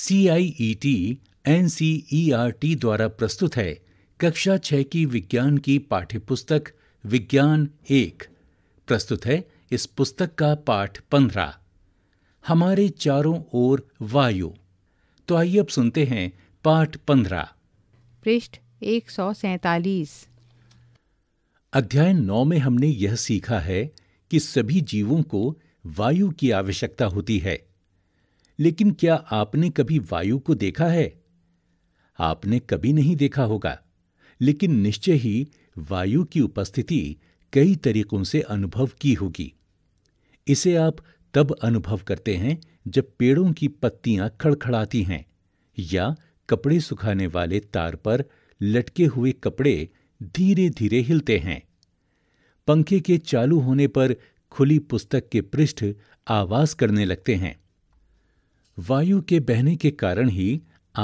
C I E T N C E R T द्वारा प्रस्तुत है कक्षा छः की विज्ञान की पाठ्यपुस्तक विज्ञान एक प्रस्तुत है इस पुस्तक का पाठ पंद्रह हमारे चारों ओर वायु तो आइए अब सुनते हैं पाठ पंद्रह पृष्ठ एक सौ सैतालीस अध्याय नौ में हमने यह सीखा है कि सभी जीवों को वायु की आवश्यकता होती है लेकिन क्या आपने कभी वायु को देखा है आपने कभी नहीं देखा होगा लेकिन निश्चय ही वायु की उपस्थिति कई तरीकों से अनुभव की होगी इसे आप तब अनुभव करते हैं जब पेड़ों की पत्तियां खड़खड़ाती हैं या कपड़े सुखाने वाले तार पर लटके हुए कपड़े धीरे धीरे हिलते हैं पंखे के चालू होने पर खुली पुस्तक के पृष्ठ आवाज करने लगते हैं वायु के बहने के कारण ही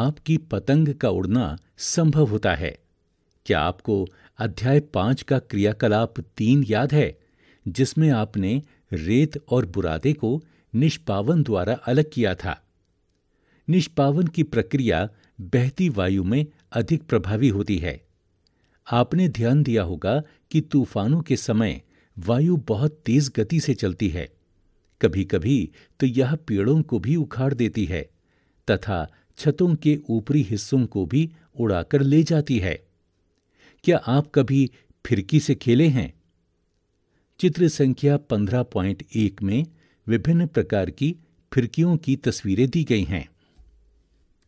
आपकी पतंग का उड़ना संभव होता है क्या आपको अध्याय पांच का क्रियाकलाप तीन याद है जिसमें आपने रेत और बुरादे को निष्पावन द्वारा अलग किया था निष्पावन की प्रक्रिया बहती वायु में अधिक प्रभावी होती है आपने ध्यान दिया होगा कि तूफानों के समय वायु बहुत तेज गति से चलती है कभी कभी तो यह पेड़ों को भी उखाड़ देती है तथा छतों के ऊपरी हिस्सों को भी उड़ाकर ले जाती है क्या आप कभी फिरकी से खेले हैं चित्र संख्या 15.1 में विभिन्न प्रकार की फिरकियों की तस्वीरें दी गई हैं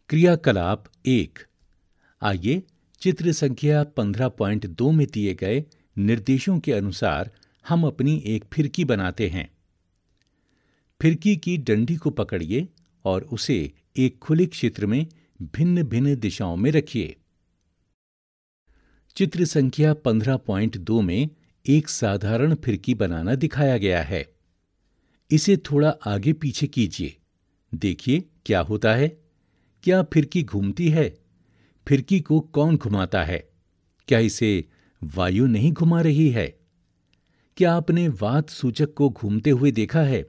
क्रियाकलाप एक आइए चित्र संख्या 15.2 में दिए गए निर्देशों के अनुसार हम अपनी एक फिरकी बनाते हैं फिरकी की डंडी को पकड़िए और उसे एक खुले क्षेत्र में भिन्न भिन्न दिशाओं में रखिए चित्र संख्या 15.2 में एक साधारण फिरकी बनाना दिखाया गया है इसे थोड़ा आगे पीछे कीजिए देखिए क्या होता है क्या फिरकी घूमती है फिरकी को कौन घुमाता है क्या इसे वायु नहीं घुमा रही है क्या आपने वात सूचक को घूमते हुए देखा है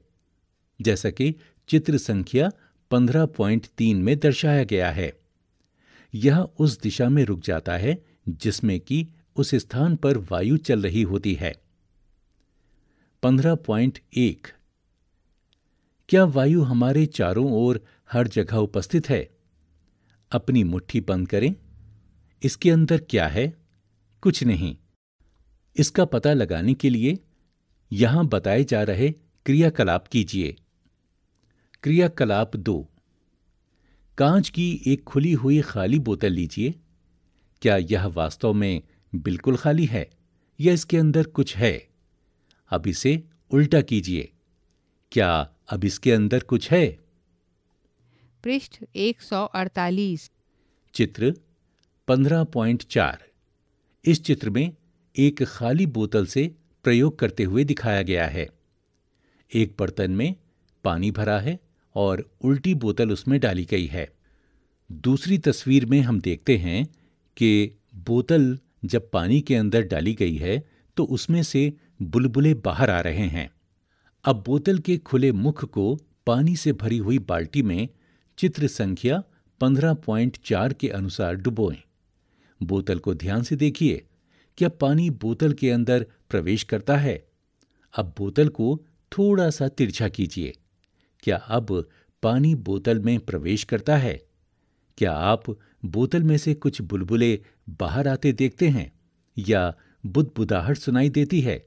जैसा कि चित्र संख्या 15.3 में दर्शाया गया है यह उस दिशा में रुक जाता है जिसमें कि उस स्थान पर वायु चल रही होती है 15.1 क्या वायु हमारे चारों ओर हर जगह उपस्थित है अपनी मुट्ठी बंद करें इसके अंदर क्या है कुछ नहीं इसका पता लगाने के लिए यहां बताए जा रहे क्रियाकलाप कीजिए क्रियाकलाप दो कांच की एक खुली हुई खाली बोतल लीजिए क्या यह वास्तव में बिल्कुल खाली है या इसके अंदर कुछ है अब इसे उल्टा कीजिए क्या अब इसके अंदर कुछ है पृष्ठ 148 चित्र 15.4 इस चित्र में एक खाली बोतल से प्रयोग करते हुए दिखाया गया है एक बर्तन में पानी भरा है और उल्टी बोतल उसमें डाली गई है दूसरी तस्वीर में हम देखते हैं कि बोतल जब पानी के अंदर डाली गई है तो उसमें से बुलबुले बाहर आ रहे हैं अब बोतल के खुले मुख को पानी से भरी हुई बाल्टी में चित्र संख्या 15.4 के अनुसार डुबोएं बोतल को ध्यान से देखिए क्या पानी बोतल के अंदर प्रवेश करता है अब बोतल को थोड़ा सा तिरछा कीजिए क्या अब पानी बोतल में प्रवेश करता है क्या आप बोतल में से कुछ बुलबुले बाहर आते देखते हैं या बुदबुदाहट सुनाई देती है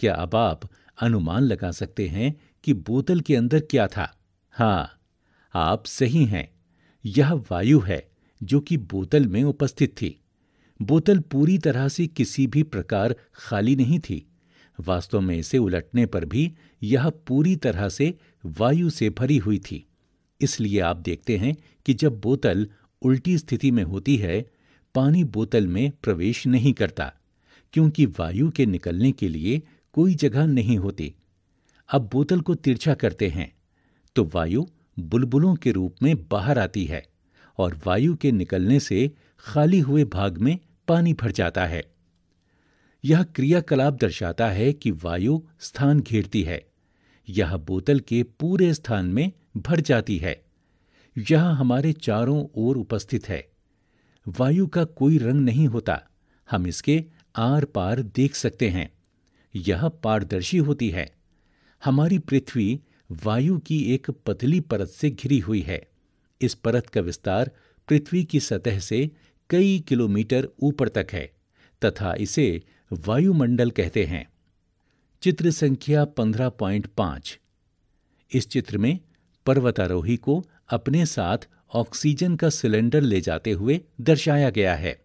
क्या अब आप अनुमान लगा सकते हैं कि बोतल के अंदर क्या था हाँ आप सही हैं यह वायु है जो कि बोतल में उपस्थित थी बोतल पूरी तरह से किसी भी प्रकार खाली नहीं थी वास्तव में इसे उलटने पर भी यह पूरी तरह से वायु से भरी हुई थी इसलिए आप देखते हैं कि जब बोतल उल्टी स्थिति में होती है पानी बोतल में प्रवेश नहीं करता क्योंकि वायु के निकलने के लिए कोई जगह नहीं होती अब बोतल को तिरछा करते हैं तो वायु बुलबुलों के रूप में बाहर आती है और वायु के निकलने से खाली हुए भाग में पानी भर जाता है यह क्रियाकलाप दर्शाता है कि वायु स्थान घेरती है यह बोतल के पूरे स्थान में भर जाती है यह हमारे चारों ओर उपस्थित है वायु का कोई रंग नहीं होता हम इसके आर पार देख सकते हैं यह पारदर्शी होती है हमारी पृथ्वी वायु की एक पतली परत से घिरी हुई है इस परत का विस्तार पृथ्वी की सतह से कई किलोमीटर ऊपर तक है तथा इसे वायुमंडल कहते हैं चित्र संख्या पंद्रह पॉइंट पांच इस चित्र में पर्वतारोही को अपने साथ ऑक्सीजन का सिलेंडर ले जाते हुए दर्शाया गया है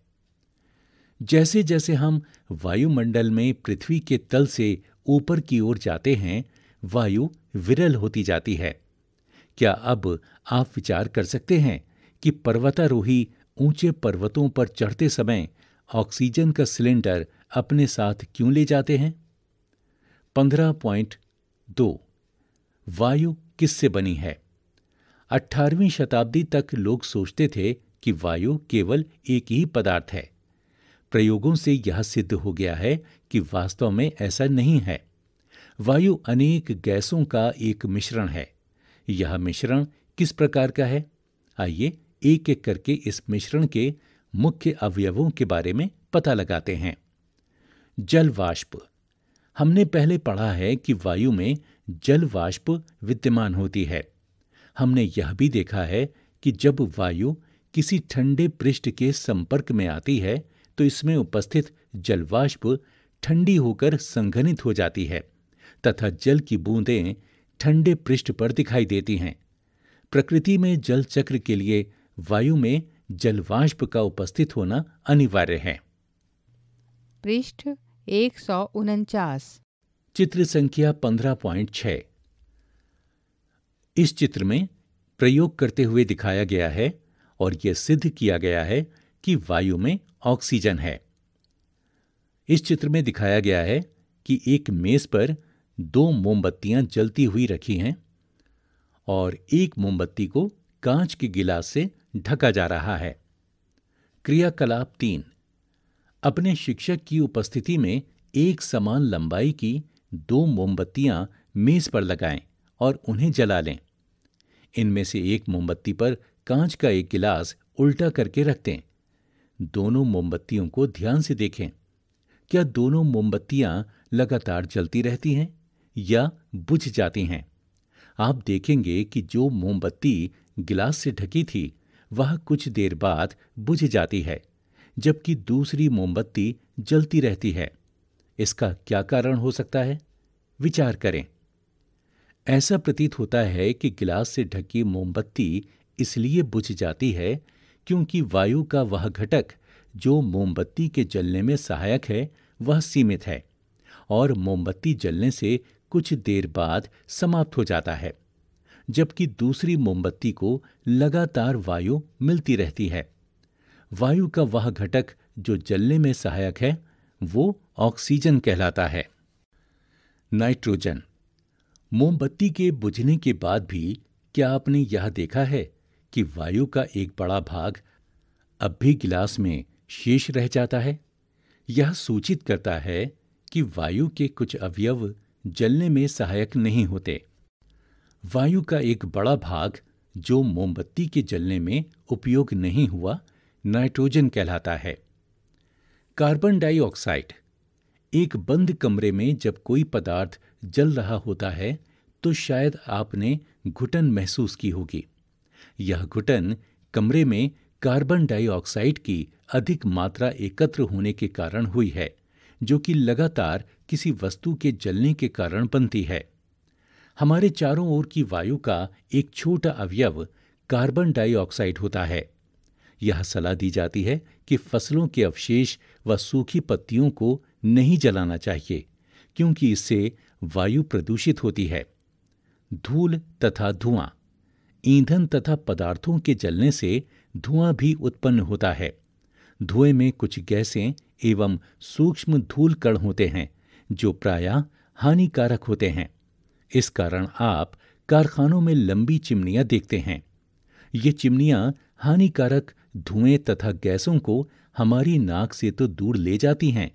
जैसे जैसे हम वायुमंडल में पृथ्वी के तल से ऊपर की ओर जाते हैं वायु विरल होती जाती है क्या अब आप विचार कर सकते हैं कि पर्वतारोही ऊंचे पर्वतों पर चढ़ते समय ऑक्सीजन का सिलेंडर अपने साथ क्यों ले जाते हैं पंद्रह पॉइंट दो वायु किससे बनी है अठारहवीं शताब्दी तक लोग सोचते थे कि वायु केवल एक ही पदार्थ है प्रयोगों से यह सिद्ध हो गया है कि वास्तव में ऐसा नहीं है वायु अनेक गैसों का एक मिश्रण है यह मिश्रण किस प्रकार का है आइए एक एक करके इस मिश्रण के मुख्य अवयवों के बारे में पता लगाते हैं जल वाष्प हमने पहले पढ़ा है कि वायु में जल वाष्प विद्यमान होती है हमने यह भी देखा है कि जब वायु किसी ठंडे पृष्ठ के संपर्क में आती है तो इसमें उपस्थित जलवाष्प ठंडी होकर संघनित हो जाती है तथा जल की बूंदें ठंडे पृष्ठ पर दिखाई देती हैं प्रकृति में जल चक्र के लिए वायु में जलवाष्प का उपस्थित होना अनिवार्य है पृष्ठ एक सौ उनचास चित्र संख्या पंद्रह पॉइंट छ इस चित्र में प्रयोग करते हुए दिखाया गया है और यह सिद्ध किया गया है कि वायु में ऑक्सीजन है इस चित्र में दिखाया गया है कि एक मेज पर दो मोमबत्तियां जलती हुई रखी हैं और एक मोमबत्ती को कांच के गिलास से ढका जा रहा है क्रियाकलाप तीन अपने शिक्षक की उपस्थिति में एक समान लंबाई की दो मोमबत्तियां मेज पर लगाएं और उन्हें जला लें इनमें से एक मोमबत्ती पर कांच का एक गिलास उल्टा करके रख दें दोनों मोमबत्तियों को ध्यान से देखें क्या दोनों मोमबत्तियां लगातार जलती रहती हैं या बुझ जाती हैं आप देखेंगे कि जो मोमबत्ती गिलास से ढकी थी वह कुछ देर बाद बुझ जाती है जबकि दूसरी मोमबत्ती जलती रहती है इसका क्या कारण हो सकता है विचार करें ऐसा प्रतीत होता है कि गिलास से ढकी मोमबत्ती इसलिए बुझ जाती है क्योंकि वायु का वह घटक जो मोमबत्ती के जलने में सहायक है वह सीमित है और मोमबत्ती जलने से कुछ देर बाद समाप्त हो जाता है जबकि दूसरी मोमबत्ती को लगातार वायु मिलती रहती है वायु का वह घटक जो जलने में सहायक है वो ऑक्सीजन कहलाता है नाइट्रोजन मोमबत्ती के बुझने के बाद भी क्या आपने यह देखा है कि वायु का एक बड़ा भाग अब भी गिलास में शेष रह जाता है यह सूचित करता है कि वायु के कुछ अवयव जलने में सहायक नहीं होते वायु का एक बड़ा भाग जो मोमबत्ती के जलने में उपयोग नहीं हुआ नाइट्रोजन कहलाता है कार्बन डाइऑक्साइड एक बंद कमरे में जब कोई पदार्थ जल रहा होता है तो शायद आपने घुटन महसूस की होगी यह घुटन कमरे में कार्बन डाइऑक्साइड की अधिक मात्रा एकत्र होने के कारण हुई है जो कि लगातार किसी वस्तु के जलने के कारण बनती है हमारे चारों ओर की वायु का एक छोटा अवयव कार्बन डाइऑक्साइड होता है यह सलाह दी जाती है कि फसलों के अवशेष व सूखी पत्तियों को नहीं जलाना चाहिए क्योंकि इससे वायु प्रदूषित होती है धूल तथा धुआं ईंधन तथा पदार्थों के जलने से धुआं भी उत्पन्न होता है धुएं में कुछ गैसें एवं सूक्ष्म धूल कण होते हैं जो प्रायः हानिकारक होते हैं इस कारण आप कारखानों में लंबी चिमनियां देखते हैं ये चिमनियां हानिकारक धुएं तथा गैसों को हमारी नाक से तो दूर ले जाती हैं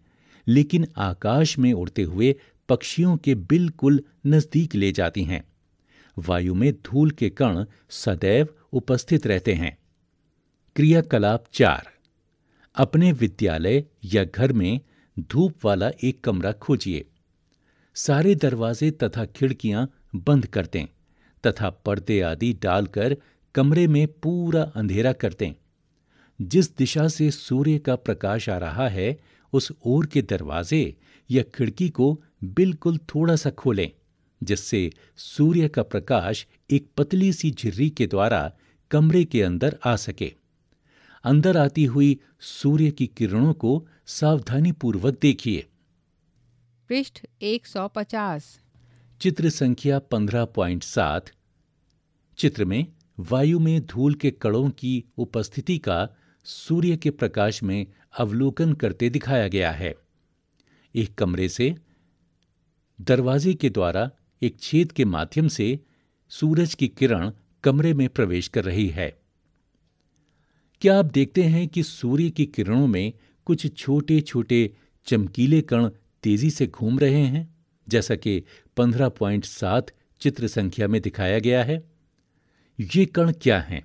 लेकिन आकाश में उड़ते हुए पक्षियों के बिल्कुल नज़दीक ले जाती हैं वायु में धूल के कण सदैव उपस्थित रहते हैं क्रियाकलाप चार अपने विद्यालय या घर में धूप वाला एक कमरा खोजिए सारे दरवाजे तथा खिड़कियां बंद कर दें तथा पर्दे आदि डालकर कमरे में पूरा अंधेरा कर दें जिस दिशा से सूर्य का प्रकाश आ रहा है उस ओर के दरवाजे या खिड़की को बिल्कुल थोड़ा सा खोलें जिससे सूर्य का प्रकाश एक पतली सी झिर्री के द्वारा कमरे के अंदर आ सके अंदर आती हुई सूर्य की किरणों को सावधानी पूर्वक देखिए पृष्ठ 150 चित्र संख्या 15.7 चित्र में वायु में धूल के कणों की उपस्थिति का सूर्य के प्रकाश में अवलोकन करते दिखाया गया है एक कमरे से दरवाजे के द्वारा एक छेद के माध्यम से सूरज की किरण कमरे में प्रवेश कर रही है क्या आप देखते हैं कि सूर्य की किरणों में कुछ छोटे छोटे चमकीले कण तेजी से घूम रहे हैं जैसा कि 15.7 चित्र संख्या में दिखाया गया है ये कण क्या हैं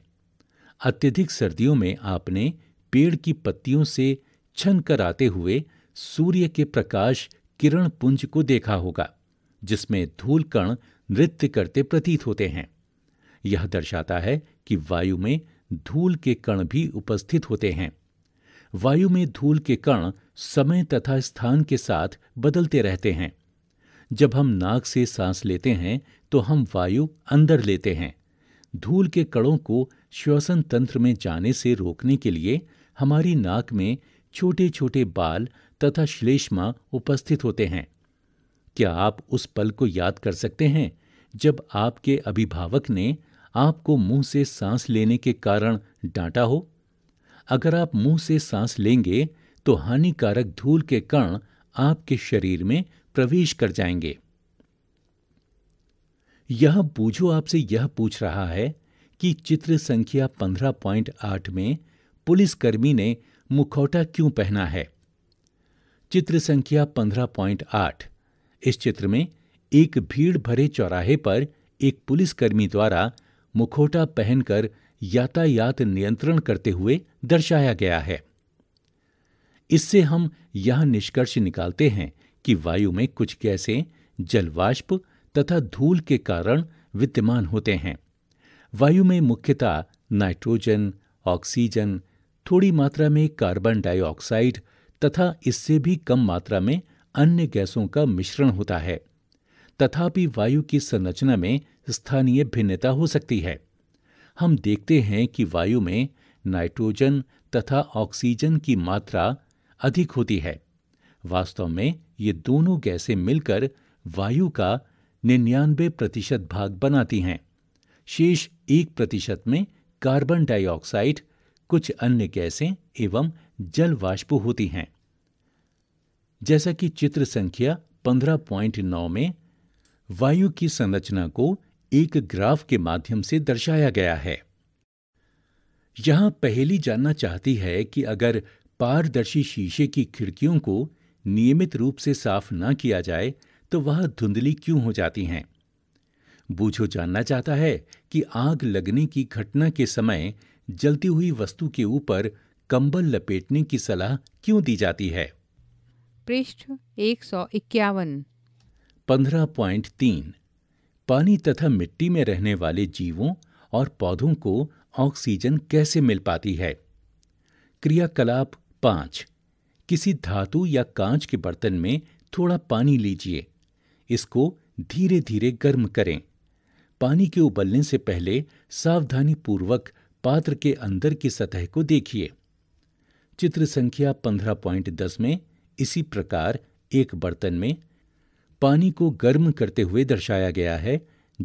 अत्यधिक सर्दियों में आपने पेड़ की पत्तियों से छन कर आते हुए सूर्य के प्रकाश किरण पुंज को देखा होगा जिसमें धूल कण नृत्य करते प्रतीत होते हैं यह दर्शाता है कि वायु में धूल के कण भी उपस्थित होते हैं वायु में धूल के कण समय तथा स्थान के साथ बदलते रहते हैं जब हम नाक से सांस लेते हैं तो हम वायु अंदर लेते हैं धूल के कणों को श्वसन तंत्र में जाने से रोकने के लिए हमारी नाक में छोटे छोटे बाल तथा श्लेष्मा उपस्थित होते हैं क्या आप उस पल को याद कर सकते हैं जब आपके अभिभावक ने आपको मुंह से सांस लेने के कारण डांटा हो अगर आप मुंह से सांस लेंगे तो हानिकारक धूल के कण आपके शरीर में प्रवेश कर जाएंगे यह बूझो आपसे यह पूछ रहा है कि चित्र संख्या 15.8 में पुलिसकर्मी ने मुखौटा क्यों पहना है चित्र संख्या 15.8 इस चित्र में एक भीड़ भरे चौराहे पर एक पुलिसकर्मी द्वारा मुखौटा पहनकर यातायात नियंत्रण करते हुए दर्शाया गया है इससे हम यह निष्कर्ष निकालते हैं कि वायु में कुछ गैसें जलवाष्प तथा धूल के कारण विद्यमान होते हैं वायु में मुख्यतः नाइट्रोजन ऑक्सीजन थोड़ी मात्रा में कार्बन डाइऑक्साइड तथा इससे भी कम मात्रा में अन्य गैसों का मिश्रण होता है तथापि वायु की संरचना में स्थानीय भिन्नता हो सकती है हम देखते हैं कि वायु में नाइट्रोजन तथा ऑक्सीजन की मात्रा अधिक होती है वास्तव में ये दोनों गैसें मिलकर वायु का निन्यानबे प्रतिशत भाग बनाती हैं शेष एक प्रतिशत में कार्बन डाइऑक्साइड कुछ अन्य गैसें एवं जल वाष्प होती हैं जैसा कि चित्र संख्या 15.9 में वायु की संरचना को एक ग्राफ के माध्यम से दर्शाया गया है यहां पहली जानना चाहती है कि अगर पारदर्शी शीशे की खिड़कियों को नियमित रूप से साफ न किया जाए तो वह धुंधली क्यों हो जाती हैं बूझो जानना चाहता है कि आग लगने की घटना के समय जलती हुई वस्तु के ऊपर कंबल लपेटने की सलाह क्यों दी जाती है पृष्ठ एक सौ इक्यावन पंद्रह पॉइंट तीन पानी तथा मिट्टी में रहने वाले जीवों और पौधों को ऑक्सीजन कैसे मिल पाती है क्रियाकलाप पांच किसी धातु या कांच के बर्तन में थोड़ा पानी लीजिए इसको धीरे धीरे गर्म करें पानी के उबलने से पहले सावधानी पूर्वक पात्र के अंदर की सतह को देखिए चित्र संख्या 15.10 में इसी प्रकार एक बर्तन में पानी को गर्म करते हुए दर्शाया गया है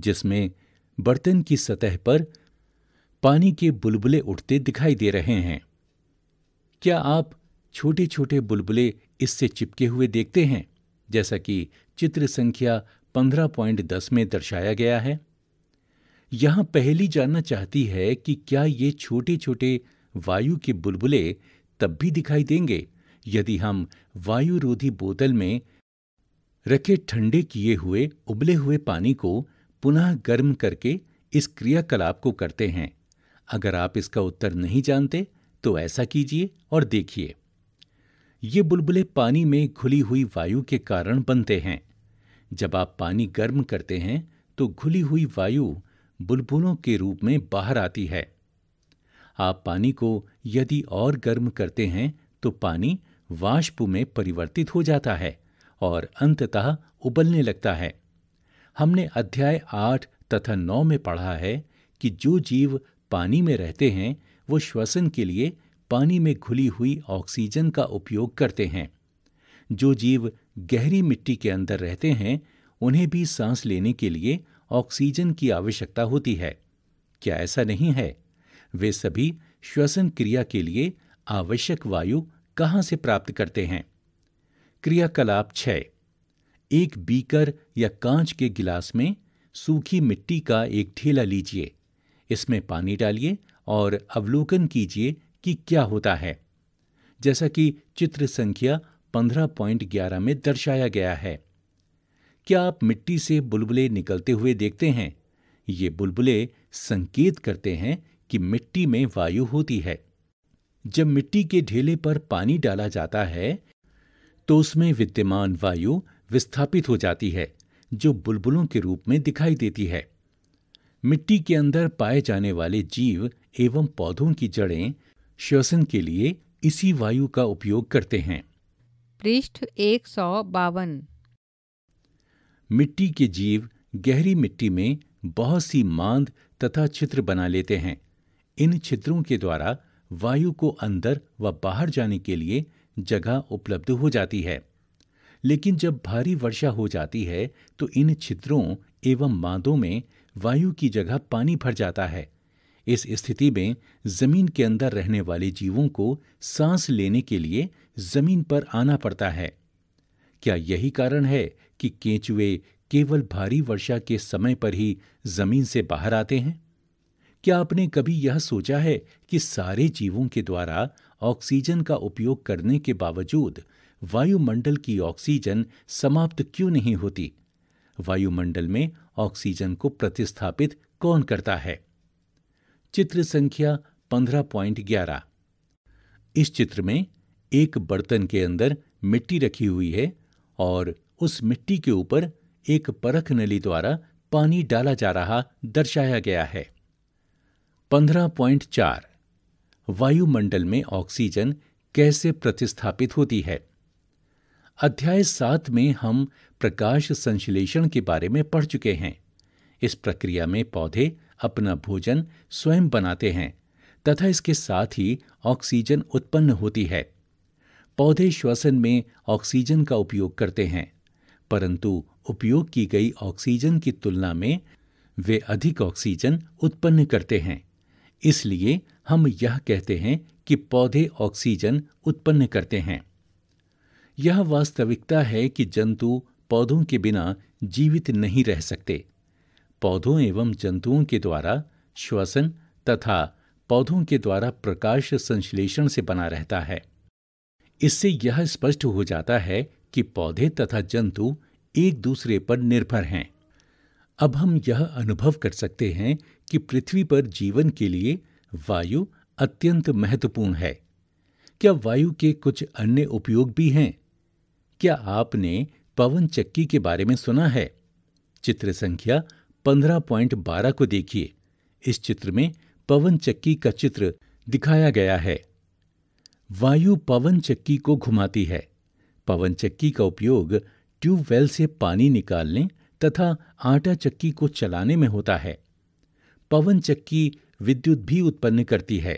जिसमें बर्तन की सतह पर पानी के बुलबुले उठते दिखाई दे रहे हैं क्या आप छोटे छोटे बुलबुले इससे चिपके हुए देखते हैं जैसा कि चित्र संख्या 15.10 में दर्शाया गया है यहां पहली जानना चाहती है कि क्या ये छोटे छोटे वायु के बुलबुले तब भी दिखाई देंगे यदि हम वायुरोधी बोतल में रखे ठंडे किए हुए उबले हुए पानी को पुनः गर्म करके इस क्रियाकलाप को करते हैं अगर आप इसका उत्तर नहीं जानते तो ऐसा कीजिए और देखिए ये बुलबुले पानी में घुली हुई वायु के कारण बनते हैं जब आप पानी गर्म करते हैं तो घुली हुई वायु बुलबुलों के रूप में बाहर आती है आप पानी को यदि और गर्म करते हैं तो पानी वाष्प में परिवर्तित हो जाता है और अंततः उबलने लगता है हमने अध्याय आठ तथा नौ में पढ़ा है कि जो जीव पानी में रहते हैं वो श्वसन के लिए पानी में घुली हुई ऑक्सीजन का उपयोग करते हैं जो जीव गहरी मिट्टी के अंदर रहते हैं उन्हें भी सांस लेने के लिए ऑक्सीजन की आवश्यकता होती है क्या ऐसा नहीं है वे सभी श्वसन क्रिया के लिए आवश्यक वायु कहां से प्राप्त करते हैं क्रियाकलाप छ एक बीकर या कांच के गिलास में सूखी मिट्टी का एक ठेला लीजिए इसमें पानी डालिए और अवलोकन कीजिए कि क्या होता है जैसा कि चित्र संख्या पंद्रह पॉइंट ग्यारह में दर्शाया गया है क्या आप मिट्टी से बुलबुले निकलते हुए देखते हैं ये बुलबुले संकेत करते हैं कि मिट्टी में वायु होती है जब मिट्टी के ढेले पर पानी डाला जाता है तो उसमें विद्यमान वायु विस्थापित हो जाती है जो बुलबुलों के रूप में दिखाई देती है मिट्टी के अंदर पाए जाने वाले जीव एवं पौधों की जड़ें श्वसन के लिए इसी वायु का उपयोग करते हैं पृष्ठ एक सौ बावन मिट्टी के जीव गहरी मिट्टी में बहुत सी मांद तथा छिद्र बना लेते हैं इन छिद्रों के द्वारा वायु को अंदर व बाहर जाने के लिए जगह उपलब्ध हो जाती है लेकिन जब भारी वर्षा हो जाती है तो इन छिद्रों एवं मांदों में वायु की जगह पानी भर जाता है इस स्थिति में जमीन के अंदर रहने वाले जीवों को सांस लेने के लिए जमीन पर आना पड़ता है क्या यही कारण है कि केंचुए केवल भारी वर्षा के समय पर ही जमीन से बाहर आते हैं क्या आपने कभी यह सोचा है कि सारे जीवों के द्वारा ऑक्सीजन का उपयोग करने के बावजूद वायुमंडल की ऑक्सीजन समाप्त क्यों नहीं होती वायुमंडल में ऑक्सीजन को प्रतिस्थापित कौन करता है चित्र संख्या पंद्रह पॉइंट ग्यारह इस चित्र में एक बर्तन के अंदर मिट्टी रखी हुई है और उस मिट्टी के ऊपर एक परख नली द्वारा पानी डाला जा रहा दर्शाया गया है 15.4 वायुमंडल में ऑक्सीजन कैसे प्रतिस्थापित होती है अध्याय सात में हम प्रकाश संश्लेषण के बारे में पढ़ चुके हैं इस प्रक्रिया में पौधे अपना भोजन स्वयं बनाते हैं तथा इसके साथ ही ऑक्सीजन उत्पन्न होती है पौधे श्वसन में ऑक्सीजन का उपयोग करते हैं परंतु उपयोग की गई ऑक्सीजन की तुलना में वे अधिक ऑक्सीजन उत्पन्न करते हैं इसलिए हम यह कहते हैं कि पौधे ऑक्सीजन उत्पन्न करते हैं यह वास्तविकता है कि जंतु पौधों के बिना जीवित नहीं रह सकते पौधों एवं जंतुओं के द्वारा श्वसन तथा पौधों के द्वारा प्रकाश संश्लेषण से बना रहता है इससे यह स्पष्ट हो जाता है कि पौधे तथा जंतु एक दूसरे पर निर्भर हैं अब हम यह अनुभव कर सकते हैं कि पृथ्वी पर जीवन के लिए वायु अत्यंत महत्वपूर्ण है क्या वायु के कुछ अन्य उपयोग भी हैं क्या आपने पवन चक्की के बारे में सुना है चित्र संख्या 15.12 को देखिए इस चित्र में पवन चक्की का चित्र दिखाया गया है वायु पवन चक्की को घुमाती है पवन चक्की का उपयोग ट्यूबवेल से पानी निकालने तथा आटा चक्की को चलाने में होता है पवन चक्की विद्युत भी उत्पन्न करती है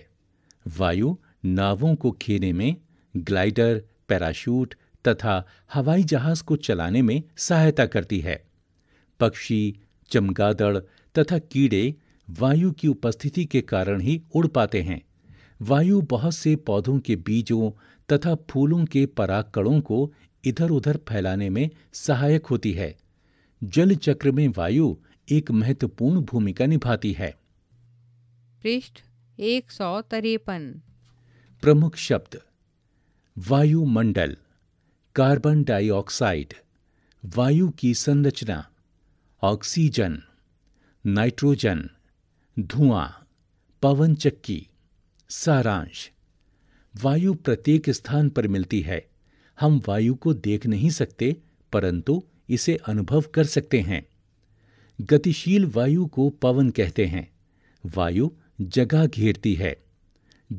वायु नावों को खेने में ग्लाइडर पैराशूट तथा हवाई जहाज को चलाने में सहायता करती है पक्षी चमगादड़ तथा कीड़े वायु की उपस्थिति के कारण ही उड़ पाते हैं वायु बहुत से पौधों के बीजों तथा फूलों के पराकणों को इधर उधर फैलाने में सहायक होती है जल चक्र में वायु एक महत्वपूर्ण भूमिका निभाती है पृष्ठ एक सौ तरेपन प्रमुख शब्द वायुमंडल कार्बन डाइऑक्साइड वायु की संरचना ऑक्सीजन नाइट्रोजन धुआं पवन चक्की सारांश वायु प्रत्येक स्थान पर मिलती है हम वायु को देख नहीं सकते परंतु इसे अनुभव कर सकते हैं गतिशील वायु को पवन कहते हैं वायु जगह घेरती है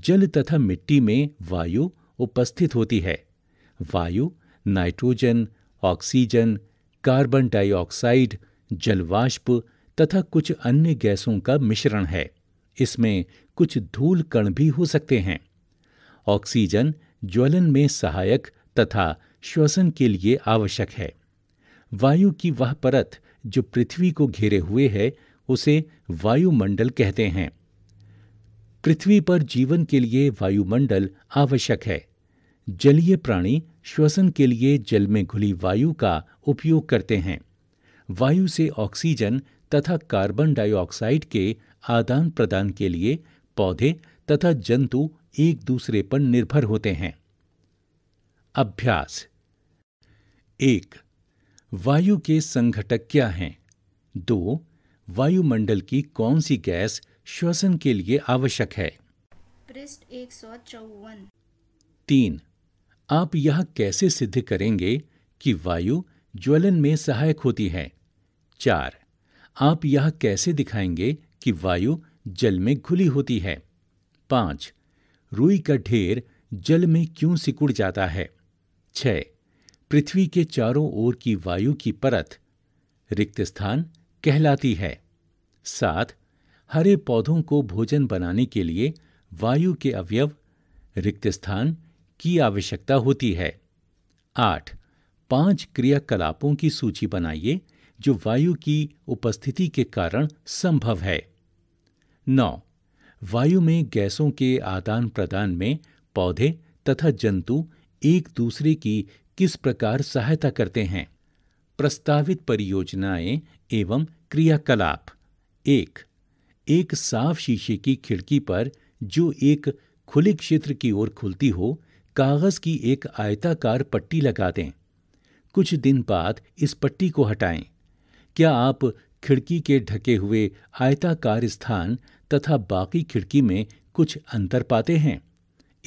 जल तथा मिट्टी में वायु उपस्थित होती है वायु नाइट्रोजन ऑक्सीजन कार्बन डाइऑक्साइड जलवाष्प तथा कुछ अन्य गैसों का मिश्रण है इसमें कुछ धूल कण भी हो सकते हैं ऑक्सीजन ज्वलन में सहायक तथा श्वसन के लिए आवश्यक है वायु की वह परत जो पृथ्वी को घेरे हुए है उसे वायुमंडल कहते हैं पृथ्वी पर जीवन के लिए वायुमंडल आवश्यक है जलीय प्राणी श्वसन के लिए जल में घुली वायु का उपयोग करते हैं वायु से ऑक्सीजन तथा कार्बन डाइऑक्साइड के आदान प्रदान के लिए पौधे तथा जंतु एक दूसरे पर निर्भर होते हैं अभ्यास एक वायु के संघटक क्या हैं दो वायुमंडल की कौन सी गैस श्वसन के लिए आवश्यक है पृष्ठ एक सौ चौवन तीन आप यह कैसे सिद्ध करेंगे कि वायु ज्वलन में सहायक होती है चार आप यह कैसे दिखाएंगे कि वायु जल में घुली होती है पांच रुई का ढेर जल में क्यों सिकुड़ जाता है छ पृथ्वी के चारों ओर की वायु की परत रिक्त स्थान कहलाती है सात हरे पौधों को भोजन बनाने के लिए वायु के अवयव रिक्त स्थान की आवश्यकता होती है आठ पांच क्रियाकलापों की सूची बनाइए जो वायु की उपस्थिति के कारण संभव है नौ वायु में गैसों के आदान प्रदान में पौधे तथा जंतु एक दूसरे की किस प्रकार सहायता करते हैं प्रस्तावित परियोजनाएं एवं क्रियाकलाप एक एक साफ शीशे की खिड़की पर जो एक खुले क्षेत्र की ओर खुलती हो कागज की एक आयताकार पट्टी लगा दें कुछ दिन बाद इस पट्टी को हटाएं क्या आप खिड़की के ढके हुए आयताकार स्थान तथा बाकी खिड़की में कुछ अंतर पाते हैं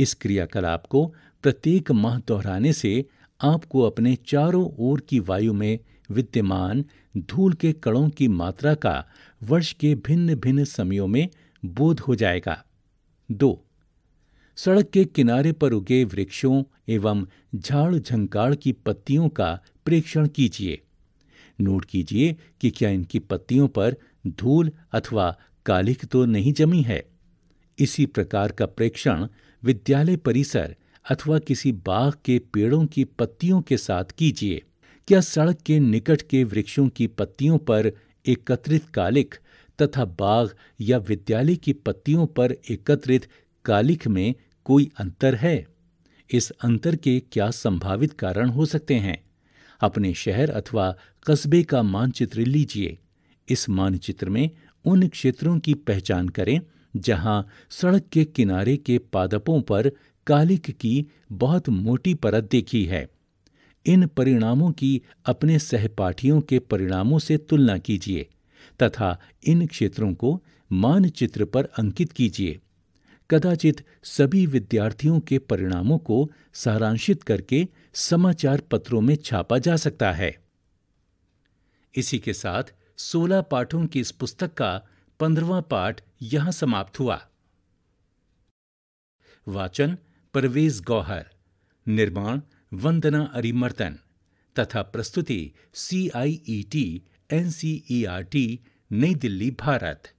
इस क्रियाकलाप को प्रत्येक माह दोहराने से आपको अपने चारों ओर की वायु में विद्यमान धूल के कणों की मात्रा का वर्ष के भिन्न भिन्न समयों में बोध हो जाएगा दो सड़क के किनारे पर उगे वृक्षों एवं झाड़ झंकाड़ की पत्तियों का प्रेक्षण कीजिए नोट कीजिए कि क्या इनकी पत्तियों पर धूल अथवा कालिक तो नहीं जमी है इसी प्रकार का प्रेक्षण विद्यालय परिसर अथवा किसी बाग के पेड़ों की पत्तियों के साथ कीजिए क्या सड़क के निकट के वृक्षों की पत्तियों पर एकत्रित कालिक तथा बाग या विद्यालय की पत्तियों पर एकत्रित कालिक में कोई अंतर है इस अंतर के क्या संभावित कारण हो सकते हैं अपने शहर अथवा कस्बे का मानचित्र लीजिए इस मानचित्र में उन क्षेत्रों की पहचान करें जहां सड़क के किनारे के पादपों पर कालिक की बहुत मोटी परत देखी है इन परिणामों की अपने सहपाठियों के परिणामों से तुलना कीजिए तथा इन क्षेत्रों को मानचित्र पर अंकित कीजिए कदाचित सभी विद्यार्थियों के परिणामों को सारांशित करके समाचार पत्रों में छापा जा सकता है इसी के साथ सोलह पाठों की इस पुस्तक का पंद्रवा पाठ यहां समाप्त हुआ वाचन परवेज गौहर निर्माण वंदना अरिमर्दन तथा प्रस्तुति C I E T N C E R T नई दिल्ली भारत